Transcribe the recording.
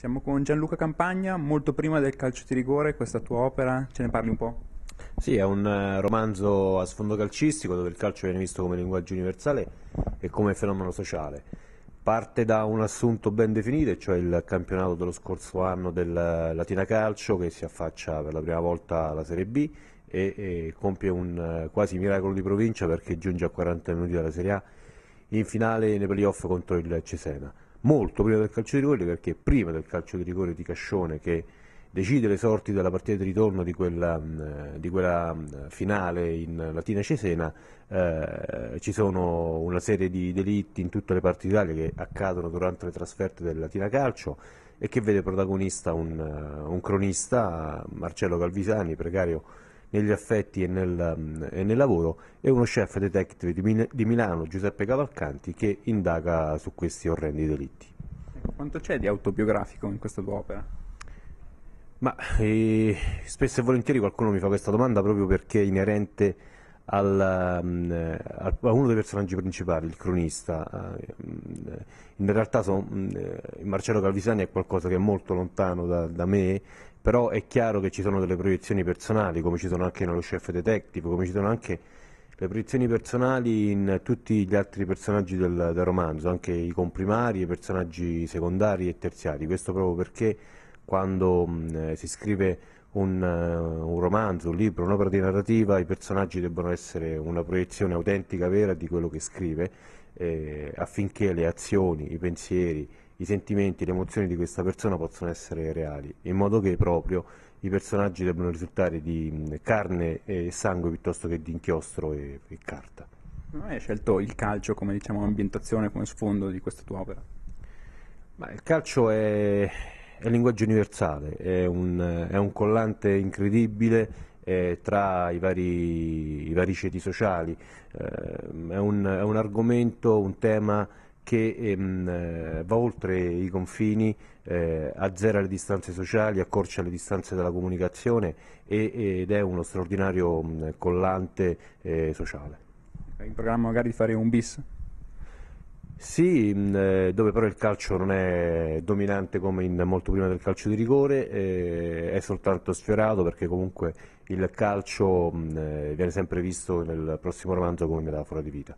Siamo con Gianluca Campagna, molto prima del calcio di rigore, questa tua opera, ce ne parli un po'? Sì, è un eh, romanzo a sfondo calcistico dove il calcio viene visto come linguaggio universale e come fenomeno sociale. Parte da un assunto ben definito, cioè il campionato dello scorso anno del eh, Latina Calcio che si affaccia per la prima volta alla Serie B e, e compie un eh, quasi miracolo di provincia perché giunge a 40 minuti dalla Serie A in finale nei playoff contro il Cesena molto prima del calcio di rigore, perché prima del calcio di rigore di Cascione che decide le sorti della partita di ritorno di quella, mm, di quella mm, finale in Latina Cesena, eh, ci sono una serie di delitti in tutte le parti d'Italia che accadono durante le trasferte del Latina Calcio e che vede protagonista un, eh, un cronista, Marcello Calvisani, precario negli affetti e nel, mm, e nel lavoro, e uno chef detective di, Milano, Giuseppe Cavalcanti, che indaga su questi orrendi delitti. Ecco, quanto c'è di autobiografico in questa tua opera? Ma eh, spesso e volentieri qualcuno mi fa questa domanda proprio perché è inerente al, ehm, eh, a uno dei personaggi principali, il cronista. Eh, in realtà son, mm, eh, Marcello Calvisani è qualcosa che è molto lontano da, da me, però è chiaro che ci sono delle proiezioni personali, come ci sono anche nello chef detective, come ci sono anche le proiezioni personali in tutti gli altri personaggi del, del, romanzo, anche i comprimari, i personaggi secondari e terziari, questo proprio perché quando mh, mm, si scrive un, eh, un, romanzo, un libro, un'opera di narrativa, i personaggi debbono essere una proiezione autentica, vera di quello che scrive, eh, affinché le azioni, i pensieri, i sentimenti, le emozioni di questa persona possano essere reali, in modo che proprio i personaggi debbano risultare di carne e sangue piuttosto che di inchiostro e, e carta. Hai scelto il calcio come diciamo, ambientazione, come sfondo di questa tua opera? Ma il calcio è, è linguaggio universale, è un, è un collante incredibile eh, tra i vari, i vari, ceti sociali, eh, è, un, è, un, argomento, un tema che ehm, eh, va oltre i confini, eh, azzera le distanze sociali, accorcia le distanze della comunicazione e, ed è uno straordinario mh, collante eh, sociale. È in programma magari di fare un bis? Sì, eh, dove però il calcio non è dominante come in molto prima del calcio di rigore, eh, è soltanto sfiorato perché comunque il calcio eh, viene sempre visto nel prossimo romanzo come metafora di vita.